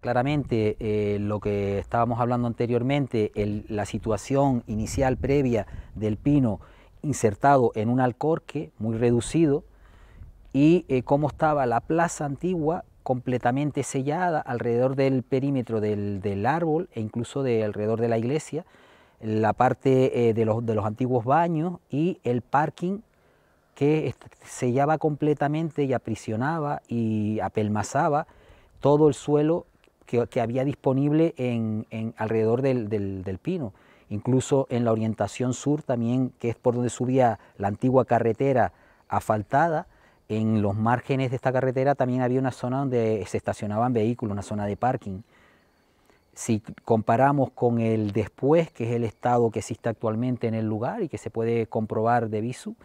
Claramente, eh, lo que estábamos hablando anteriormente, la situación inicial previa del pino insertado en un alcorque muy reducido y eh, cómo estaba la plaza antigua completamente sellada alrededor del perímetro del, árbol e incluso de alrededor de la iglesia, la parte eh, de, los, de los antiguos baños y el parking que sellaba completamente y aprisionaba y apelmazaba todo el suelo que, había disponible en, alrededor del, pino. Incluso en la orientación sur también, que es por donde subía la antigua carretera asfaltada, en los márgenes de esta carretera también había una zona donde se estacionaban vehículos, una zona de parking. Si comparamos con el después, que es el estado que existe actualmente en el lugar y que se puede comprobar de visu,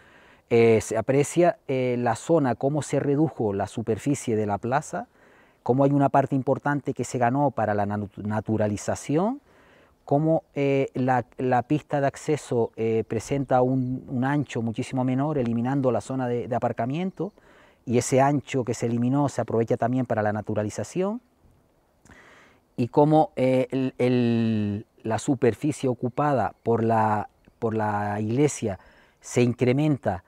eh, se aprecia eh, la zona, cómo se redujo la superficie de la plaza, cómo hay una parte importante que se ganó para la naturalización, cómo eh, la, pista de acceso eh, presenta un, ancho muchísimo menor, eliminando la zona de, aparcamiento, y ese ancho que se eliminó se aprovecha también para la naturalización, y cómo eh, la superficie ocupada por la, por la iglesia se incrementa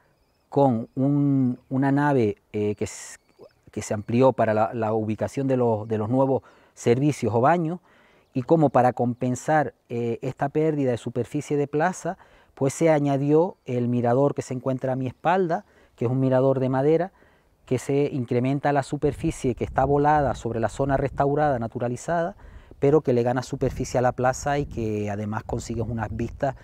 con una nave que, que se amplió para la, ubicación de los, nuevos servicios o baños, y como para compensar eh, esta pérdida de superficie de plaza, pues se añadió el mirador que se encuentra a mi espalda, que es un mirador de madera, que se incrementa la superficie que está volada sobre la zona restaurada, naturalizada, pero que le gana superficie a la plaza y que además consigue unas vistas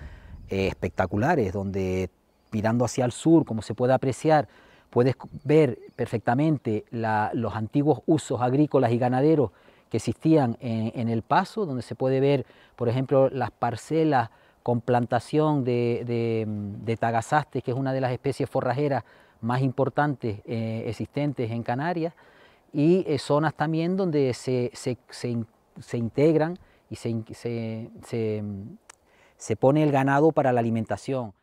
eh, espectaculares, donde mirando hacia el sur, como se puede apreciar, Puedes ver perfectamente los antiguos usos agrícolas y ganaderos que existían en, El Paso, donde se puede ver, por ejemplo, las parcelas con plantación de, tagasaste, que es una de las especies forrajeras más importantes eh, existentes en Canarias, y eh, zonas también donde se, integran y se pone el ganado para la alimentación.